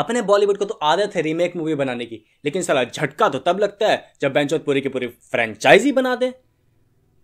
अपने बॉलीवुड को तो आदत है रीमेक मूवी बनाने की लेकिन सला झटका तो तब लगता है जब बेंचौत पूरी की पूरी फ्रेंचाइजी बना दे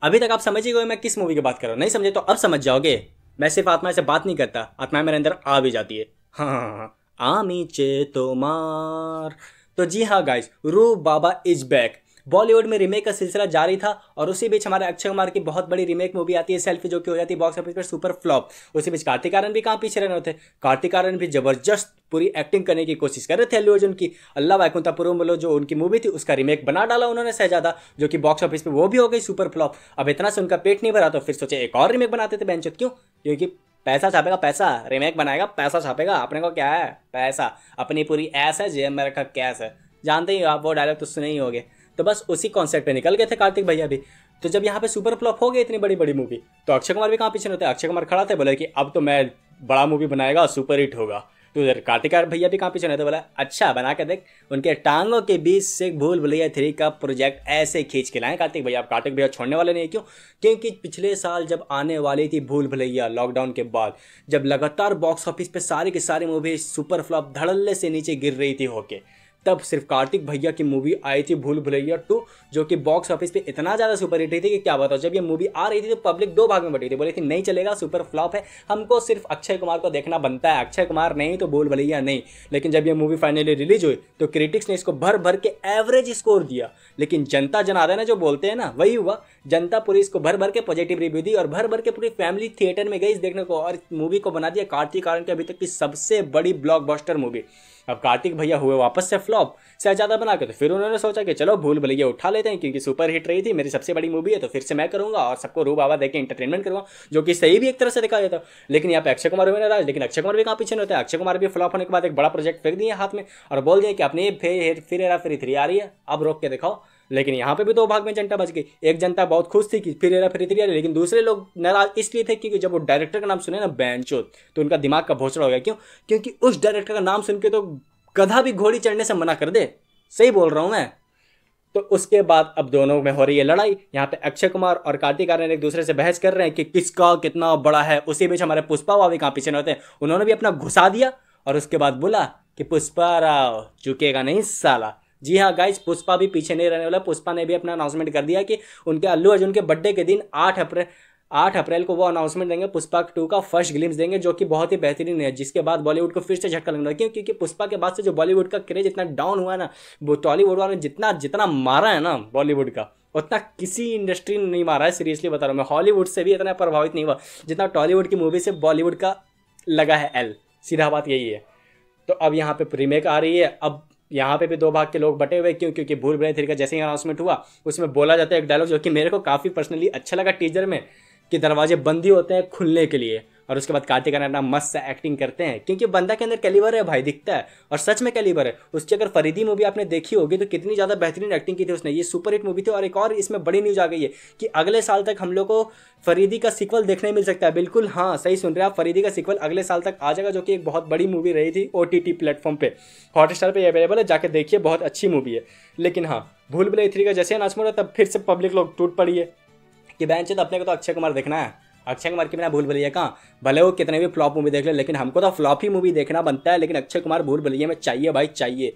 अभी तक आप ही गए मैं किस मूवी की बात कर रहा हूँ नहीं समझे तो अब समझ जाओगे मैं सिर्फ आत्मा से बात नहीं करता आत्मा मेरे अंदर आ भी जाती है हाँ, हाँ, हाँ, हाँ। आमी चे तो मार तो जी हाँ गाइज रू बाबा इज बैक बॉलीवुड में रीमेक का सिलसिला जारी था और उसी बीच हमारे अक्षय कुमार की बहुत बड़ी रीमेक मूवी आती है सेल्फी जो कि हो जाती है बॉक्स ऑफिस पर सुपर फ्लॉप उसी बीच कार्तिक आरन भी कहाँ पीछे रहने होते कार्तिक आरन भी जबरदस्त पूरी एक्टिंग करने की कोशिश कर रहे थे अल्लू अर्जुन की अल्लाह वैकुंता पुरुमलो जो उनकी मूवी थी उसका रीमेक बना डाला उन्होंने सहजादा जो कि बॉक्स ऑफिस पर वो भी हो गई सुपर फ्लॉप अब इतना से उनका पेट नहीं भरा तो फिर सोचे एक और रीमेक बनाते थे बेंचत क्यों क्योंकि पैसा छापेगा पैसा रीमेक बनाएगा पैसा छापेगा अपने को क्या है पैसा अपनी पूरी ऐस है जे मेरे का कैश है जानते ही आप वो डायलॉग तो सुने ही होगे तो बस उसी कॉन्सेप्ट पे निकल गए थे कार्तिक भैया भी तो जब यहाँ पे सुपर फ्लॉप हो गए इतनी बड़ी बड़ी मूवी तो अक्षय कुमार भी कहाँ पीछे होते अक्षय कुमार खड़ा थे बोले कि अब तो मैं बड़ा मूवी बनाएगा सुपर हिट होगा तो उधर कार्तिक भैया भी कहाँ पीछे होते बोला अच्छा बना के देख उनके टांगों के बीच से भूल भुलैया थ्री का प्रोजेक्ट ऐसे खींच के लाए कार्तिक भैया अब कार्तिक भैया छोड़ने वाले नहीं क्यों क्योंकि पिछले साल जब आने वाली थी भूल भुलैया लॉकडाउन के बाद जब लगातार बॉक्स ऑफिस पे सारी की सारी मूवी सुपर फ्लॉप धड़ल्ले से नीचे गिर रही थी होके तब सिर्फ कार्तिक भैया की मूवी आई थी भूल भुलैया टू जो कि बॉक्स ऑफिस पे इतना ज़्यादा सुपर हिट रही थी कि क्या बताओ जब ये मूवी आ रही थी तो पब्लिक दो भाग में बटी थी बोली थी नहीं चलेगा सुपर फ्लॉप है हमको सिर्फ अक्षय कुमार को देखना बनता है अक्षय कुमार नहीं तो भूल भुलैया नहीं लेकिन जब यह मूवी फाइनली रिलीज हुई तो क्रिटिक्स ने इसको भर भर के एवरेज स्कोर दिया लेकिन जनता जनार्दन जो बोलते हैं ना वही हुआ जनता पूरी इसको भर भर के पॉजिटिव रिव्यू दी और भर भर के पूरी फैमिली थिएटर में गई देखने को और मूवी को बना दिया कार्तिक कारण की अभी तक की सबसे बड़ी ब्लॉकबस्टर मूवी अब कार्तिक भैया हुए वापस से फ्लॉप शहजादा बनाकर तो फिर उन्होंने सोचा कि चलो भूल भले उठा लेते हैं क्योंकि सुपर हिट रही थी मेरी सबसे बड़ी मूवी है तो फिर से मैं करूंगा और सबको रू बाबा देकर इंटरटेनमेंट करूंगा जो कि सही भी एक तरह से दिखा जाता लेकिन यहाँ पे अक्षय कुमार भी नाराज लेकिन अक्षय कुमार भी कहाँ पीछे होता है अक्षय कुमार भी फ्लॉप होने के बाद एक बड़ा प्रोजेक्ट फेंक दिए हाथ में और बोल दिए कि अपने फिर फिर हेरा फिर थ्री आ रही है अब रोक के दिखाओ लेकिन यहाँ पे भी दो भाग में जनता बच गई एक जनता बहुत खुश थी कि फिर हेरा फेरी थ्री लेकिन दूसरे लोग नाराज इसलिए थे क्योंकि जब वो डायरेक्टर का नाम सुने ना बैनचोत तो उनका दिमाग का भोसड़ा हो गया क्यों क्योंकि उस डायरेक्टर का नाम सुन के तो गधा भी घोड़ी चढ़ने से मना कर दे सही बोल रहा हूँ मैं तो उसके बाद अब दोनों में हो रही है लड़ाई यहाँ पे अक्षय कुमार और कार्तिक आर्यन एक दूसरे से बहस कर रहे हैं कि किसका कितना बड़ा है उसी बीच हमारे पुष्पा भी कहाँ पीछे होते हैं उन्होंने भी अपना घुसा दिया और उसके बाद बोला कि पुष्पा राव चुकेगा नहीं साला जी हाँ गाइज पुष्पा भी पीछे नहीं रहने वाला पुष्पा ने भी अपना अनाउंसमेंट कर दिया कि उनके अल्लू अर्जुन के बर्थडे के दिन आठ अप्रैल आठ अप्रैल को वो अनाउंसमेंट देंगे पुष्पा टू का फर्स्ट ग्लिम्स देंगे जो कि बहुत ही बेहतरीन है जिसके बाद बॉलीवुड को फिर से झटका लगने लगा क्यों क्योंकि पुष्पा के बाद से जो बॉलीवुड का क्रेज इतना डाउन हुआ है ना वो टॉलीवुड वालों ने जितना जितना मारा है ना बॉलीवुड का उतना किसी इंडस्ट्री ने नहीं मारा है सीरियसली बता रहा हूँ मैं हॉलीवुड से भी इतना प्रभावित नहीं हुआ जितना टॉलीवुड की मूवी से बॉलीवुड का लगा है एल सीधा बात यही है तो अब यहाँ पे रीमेक आ रही है अब यहाँ पे भी दो भाग के लोग बटे हुए क्यों क्योंकि भूल भरे थ्री का जैसे ही अनाउंसमेंट हुआ उसमें बोला जाता है एक डायलॉग जो कि मेरे को काफ़ी पर्सनली अच्छा लगा टीजर में कि दरवाजे बंद ही होते हैं खुलने के लिए और उसके बाद कार्तिक आर्यन मस्त से एक्टिंग करते हैं क्योंकि बंदा के अंदर कैलिवर है भाई दिखता है और सच में कैलिबर है उसकी अगर फरीदी मूवी आपने देखी होगी तो कितनी ज़्यादा बेहतरीन एक्टिंग की थी उसने ये सुपर हिट मूवी थी और एक और इसमें बड़ी न्यूज़ आ गई है कि अगले साल तक हम लोग को फरीदी का सिक्वल देखने मिल सकता है बिल्कुल हाँ सही सुन रहे हैं आप फरीदी का सिक्वल अगले साल तक आ जाएगा जो कि एक बहुत बड़ी मूवी रही थी ओ टी टी प्लेटफॉर्म पर हॉटस्टार पर अवेलेबल है जाके देखिए बहुत अच्छी मूवी है लेकिन हाँ भूल भुलैया थ्री का जैसे अनाउंसमेंट हुआ तब फिर से पब्लिक लोग टूट पड़ी है कि बैंक अपने को तो अक्षय कुमार देखना है अक्षय कुमार की मैंने भूल भलिया कहाँ भले वो कितने भी फ्लॉप मूवी देख ले, लेकिन हमको तो फ्लॉप ही मूवी देखना बनता है लेकिन अक्षय कुमार भूल भलिया में चाहिए भाई चाहिए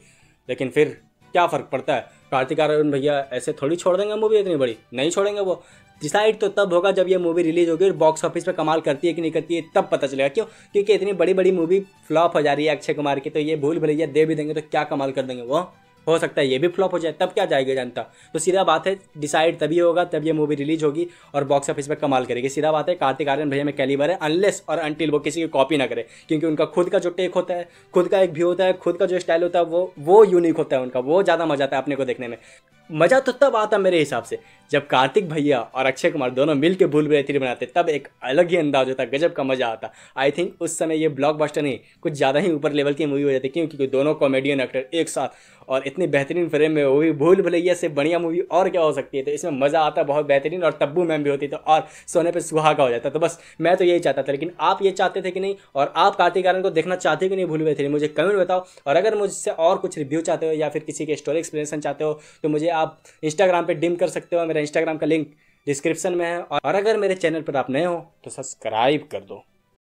लेकिन फिर क्या फ़र्क पड़ता है कार्तिक आर्यन भैया ऐसे थोड़ी छोड़ देंगे मूवी इतनी बड़ी नहीं छोड़ेंगे वो डिसाइड तो तब होगा जब ये मूवी रिलीज होगी और बॉक्स ऑफिस पर कमाल करती है कि नहीं करती है तब पता चलेगा क्यों क्योंकि इतनी बड़ी बड़ी मूवी फ्लॉप हो जा रही है अक्षय कुमार की तो ये भूल भलैया दे भी देंगे तो क्या कमाल कर देंगे वो हो सकता है ये भी फ्लॉप हो जाए तब क्या जाएगा जनता तो सीधा बात है डिसाइड तभी होगा तब ये मूवी रिलीज होगी और बॉक्स ऑफिस पर कमाल करेगी सीधा बात है कार्तिक आर्यन भैया में कैलिबर है अनलेस और अनटिल वो किसी की कॉपी ना करे क्योंकि उनका खुद का जो टेक होता है खुद का एक व्यू होता है खुद का जो स्टाइल होता है वो वो यूनिक होता है उनका वो ज़्यादा मजा आता है अपने को देखने में मज़ा तो तब आता मेरे हिसाब से जब कार्तिक भैया और अक्षय कुमार दोनों मिल के भूल भुलैया थ्री बनाते तब एक अलग ही अंदाज होता गजब का मज़ा आता आई थिंक उस समय ये ब्लॉकबस्टर नहीं कुछ ज़्यादा ही ऊपर लेवल की मूवी हो जाती क्योंकि दोनों कॉमेडियन एक्टर एक साथ और इतनी बेहतरीन फ्रेम में वो भी भूल भलैया से बढ़िया मूवी और क्या हो सकती है तो इसमें मज़ा आता बहुत बेहतरीन और तब्बू मैम भी होती तो और सोने पर सुहागा हो जाता तो बस मैं तो यही चाहता था लेकिन आप ये चाहते थे कि नहीं और आप कार्तिक आर्यन को देखना चाहते कि नहीं भूल भुलैया थ्री मुझे कमेंट बताओ और अगर मुझसे और कुछ रिव्यू चाहते हो या फिर किसी के स्टोरी एक्सप्लेनेशन चाहते हो तो मुझे आप इंस्टाग्राम पे डिम कर सकते हो मेरा इंस्टाग्राम का लिंक डिस्क्रिप्शन में है और अगर मेरे चैनल पर आप नए हो तो सब्सक्राइब कर दो